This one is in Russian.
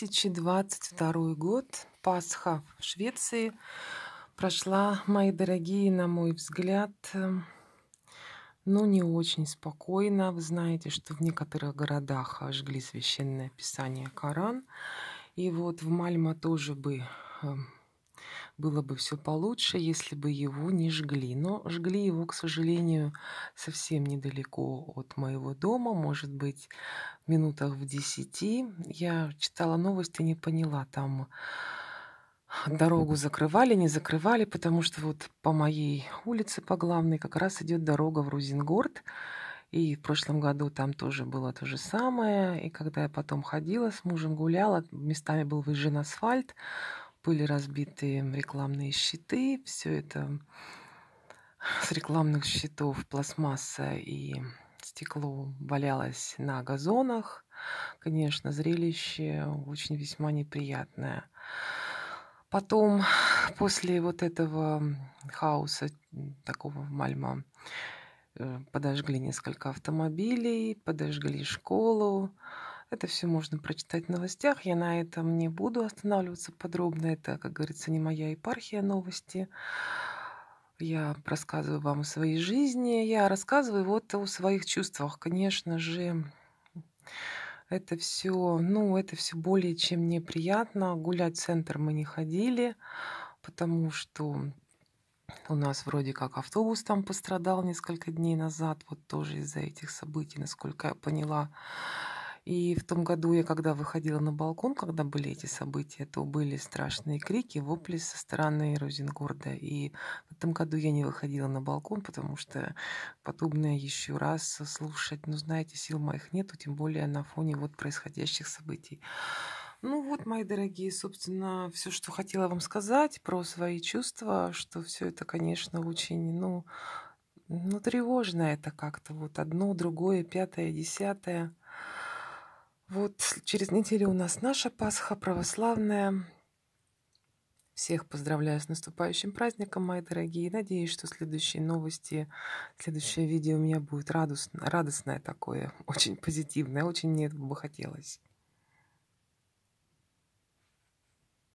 2022 год, Пасха в Швеции прошла, мои дорогие, на мой взгляд, эм, ну, не очень спокойно. Вы знаете, что в некоторых городах жгли священное писание Коран. И вот в Мальма тоже бы эм, было бы все получше, если бы его не жгли. Но жгли его, к сожалению, совсем недалеко от моего дома, может быть, в минутах в десяти. Я читала новости, не поняла, там дорогу закрывали, не закрывали, потому что вот по моей улице, по главной, как раз идет дорога в Рузенгорд. И в прошлом году там тоже было то же самое. И когда я потом ходила с мужем, гуляла, местами был выжжен асфальт, были разбиты рекламные щиты, все это с рекламных щитов пластмасса и стекло валялось на газонах. Конечно, зрелище очень весьма неприятное. Потом, после вот этого хаоса такого в Мальма, э, подожгли несколько автомобилей, подожгли школу, это все можно прочитать в новостях. Я на этом не буду останавливаться подробно. Это, как говорится, не моя епархия новости. Я рассказываю вам о своей жизни. Я рассказываю вот о своих чувствах. Конечно же, это все, ну, это все более чем неприятно. Гулять в центр мы не ходили, потому что у нас вроде как автобус там пострадал несколько дней назад, вот тоже из-за этих событий, насколько я поняла. И в том году я, когда выходила на балкон, когда были эти события, то были страшные крики, вопли со стороны Розенгорда. И в этом году я не выходила на балкон, потому что подобное еще раз слушать, ну, знаете, сил моих нету, тем более на фоне вот происходящих событий. Ну вот, мои дорогие, собственно, все, что хотела вам сказать про свои чувства, что все это, конечно, очень, ну, ну, тревожно это как-то. Вот одно, другое, пятое, десятое. Вот через неделю у нас наша Пасха православная. Всех поздравляю с наступающим праздником, мои дорогие. Надеюсь, что следующие новости, следующее видео у меня будет радостное, радостное такое, очень позитивное, очень мне этого бы хотелось.